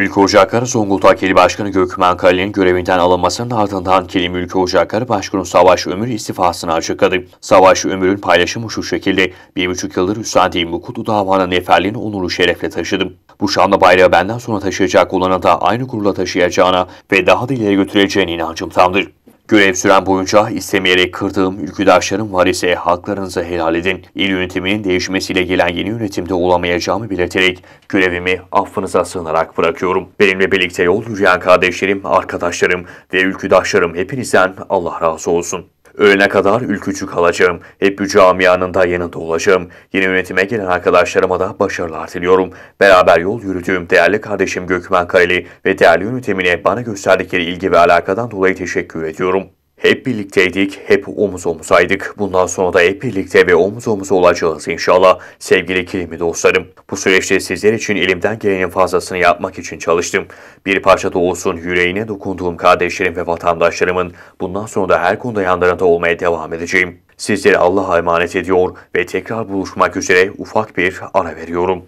Ülke Ocakları Zonguldak İl Başkanı Gökmen Kalin görevinden alınmasının ardından Kilim Ülke Ocakları Başkanı Savaş Ömür istifasını açıkladı. Savaş Ömür'ün paylaşımı şu şekilde. Bir buçuk yıldır üstlendiğim bu kutu davanın neferliğini onurlu şerefle taşıdım. Bu şanlı bayrağı benden sonra taşıyacak olana da aynı gururla taşıyacağına ve daha da ileri götüreceğine inancım tamdır. Görev süren boyunca istemeyerek kırdığım ülküdaşlarım var ise haklarınızı helal edin. İl yönetiminin değişmesiyle gelen yeni yönetimde olamayacağımı belirterek görevimi affınıza sığınarak bırakıyorum. Benimle birlikte yol yürüyen kardeşlerim, arkadaşlarım ve ülküdaşlarım hepinizden Allah razı olsun. Ölene kadar ülkücü kalacağım. Hep bu camianın da yanında olacağım. Yeni yönetime gelen arkadaşlarıma da başarılar diliyorum. Beraber yol yürüdüğüm değerli kardeşim Gökmen Kareli ve değerli yönetimine bana gösterdikleri ilgi ve alakadan dolayı teşekkür ediyorum. Hep birlikteydik, hep omuz omuzaydık. Bundan sonra da hep birlikte ve omuz omuz olacağız inşallah sevgili kilimi dostlarım. Bu süreçte sizler için elimden gelenin fazlasını yapmak için çalıştım. Bir parça da olsun yüreğine dokunduğum kardeşlerim ve vatandaşlarımın bundan sonra da her konuda yanlarında olmaya devam edeceğim. Sizleri Allah'a emanet ediyor ve tekrar buluşmak üzere ufak bir ara veriyorum.